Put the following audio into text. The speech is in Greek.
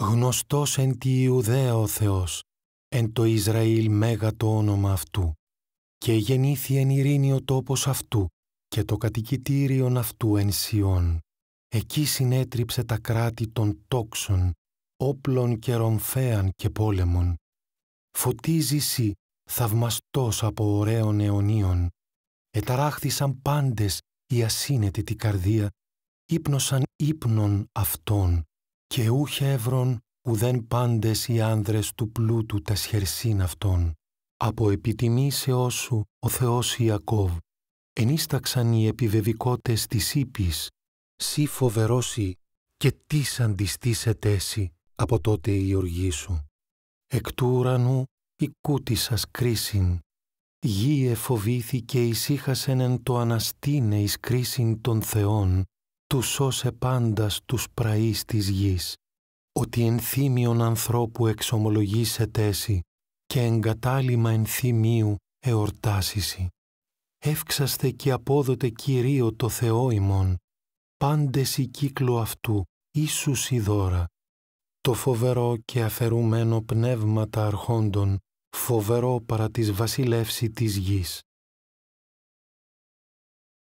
γνωστός εν τη Ιουδαία ο Θεός, εν το Ισραήλ μέγα το όνομα αυτού. Και γεννήθη εν ειρήνη ο τόπος αυτού και το κατοικητήριον αυτού εν Σιών. Εκεί συνέτριψε τα κράτη των τόξων, όπλων και ρομφέαν και πόλεμων. Φωτίζει σύ, θαυμαστός από ωραίων αιωνίων. Εταράχθησαν πάντες η ασύνετη τη καρδία, ύπνοσαν ύπνων αυτών και ούχε εύρον ουδέν πάντες οι άνδρες του πλούτου τα σχερσίν αυτών. Από σε όσου ο Θεός Ιακώβ, ενίσταξαν οι επιβεβικότες της ύπης, σύ φοβερώσει και τι αντιστήσετε εσύ από τότε η οργή σου. Εκ του ουρανού η κρίσιν, γη εφοβήθηκε ησύχασεν εν το αναστήνε εις κρίσιν των θεών, του σώσε πάντα τους πραείς της γης, ότι ενθύμιον ανθρώπου εξομολογήσε τέση και εγκατάλειμμα ενθυμίου εορτάσισι. Εύξαστε και απόδοτε κυρίω το Θεό ημών, πάντες η κύκλο αυτού, Ιησούς η δώρα. Το φοβερό και αφαιρουμένο πνεύματα αρχόντων, φοβερό παρά της βασιλεύση της γης.